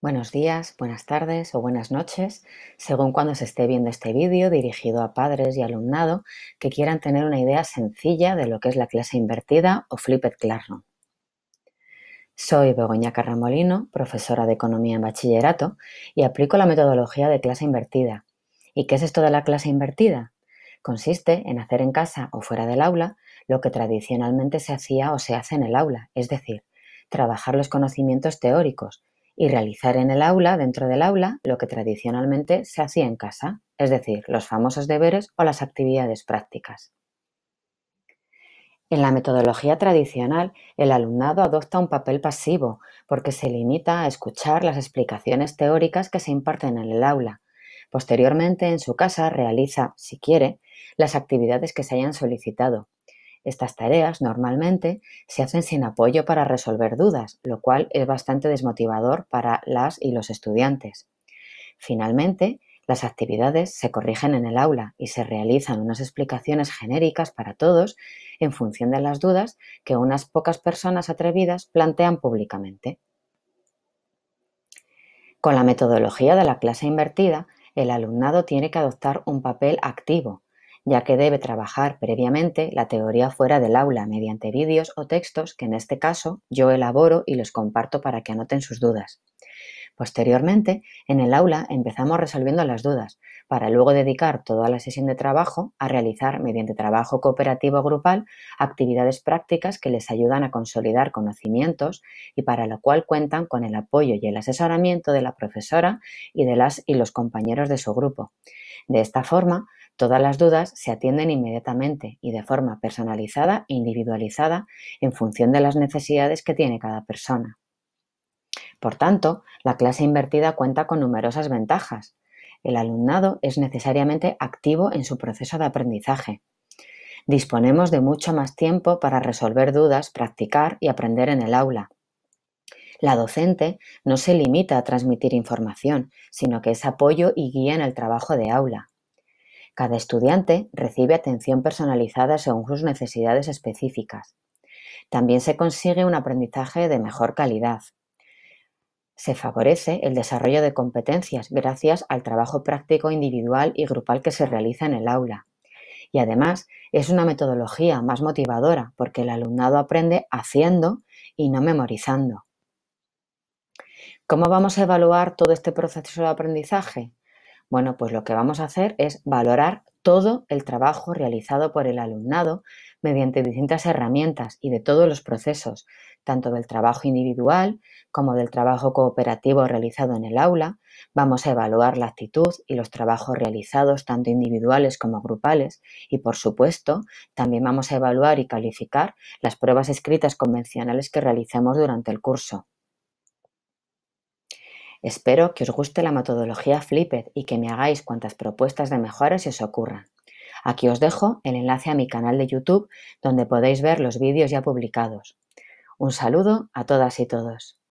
Buenos días, buenas tardes o buenas noches, según cuando se esté viendo este vídeo dirigido a padres y alumnado que quieran tener una idea sencilla de lo que es la clase invertida o Flipped Classroom. Soy Begoña Carramolino, profesora de Economía en Bachillerato y aplico la metodología de clase invertida. ¿Y qué es esto de la clase invertida? Consiste en hacer en casa o fuera del aula lo que tradicionalmente se hacía o se hace en el aula, es decir, trabajar los conocimientos teóricos, y realizar en el aula, dentro del aula, lo que tradicionalmente se hacía en casa, es decir, los famosos deberes o las actividades prácticas. En la metodología tradicional, el alumnado adopta un papel pasivo porque se limita a escuchar las explicaciones teóricas que se imparten en el aula. Posteriormente, en su casa realiza, si quiere, las actividades que se hayan solicitado, estas tareas normalmente se hacen sin apoyo para resolver dudas, lo cual es bastante desmotivador para las y los estudiantes. Finalmente, las actividades se corrigen en el aula y se realizan unas explicaciones genéricas para todos en función de las dudas que unas pocas personas atrevidas plantean públicamente. Con la metodología de la clase invertida, el alumnado tiene que adoptar un papel activo, ya que debe trabajar previamente la teoría fuera del aula mediante vídeos o textos que en este caso yo elaboro y los comparto para que anoten sus dudas. Posteriormente, en el aula empezamos resolviendo las dudas, para luego dedicar toda la sesión de trabajo a realizar, mediante trabajo cooperativo grupal, actividades prácticas que les ayudan a consolidar conocimientos y para lo cual cuentan con el apoyo y el asesoramiento de la profesora y de las y los compañeros de su grupo. De esta forma, Todas las dudas se atienden inmediatamente y de forma personalizada e individualizada en función de las necesidades que tiene cada persona. Por tanto, la clase invertida cuenta con numerosas ventajas. El alumnado es necesariamente activo en su proceso de aprendizaje. Disponemos de mucho más tiempo para resolver dudas, practicar y aprender en el aula. La docente no se limita a transmitir información, sino que es apoyo y guía en el trabajo de aula. Cada estudiante recibe atención personalizada según sus necesidades específicas. También se consigue un aprendizaje de mejor calidad. Se favorece el desarrollo de competencias gracias al trabajo práctico individual y grupal que se realiza en el aula. Y además es una metodología más motivadora porque el alumnado aprende haciendo y no memorizando. ¿Cómo vamos a evaluar todo este proceso de aprendizaje? Bueno, pues lo que vamos a hacer es valorar todo el trabajo realizado por el alumnado mediante distintas herramientas y de todos los procesos, tanto del trabajo individual como del trabajo cooperativo realizado en el aula. Vamos a evaluar la actitud y los trabajos realizados, tanto individuales como grupales, y por supuesto, también vamos a evaluar y calificar las pruebas escritas convencionales que realicemos durante el curso. Espero que os guste la metodología Flipped y que me hagáis cuantas propuestas de mejora se os ocurran. Aquí os dejo el enlace a mi canal de YouTube donde podéis ver los vídeos ya publicados. Un saludo a todas y todos.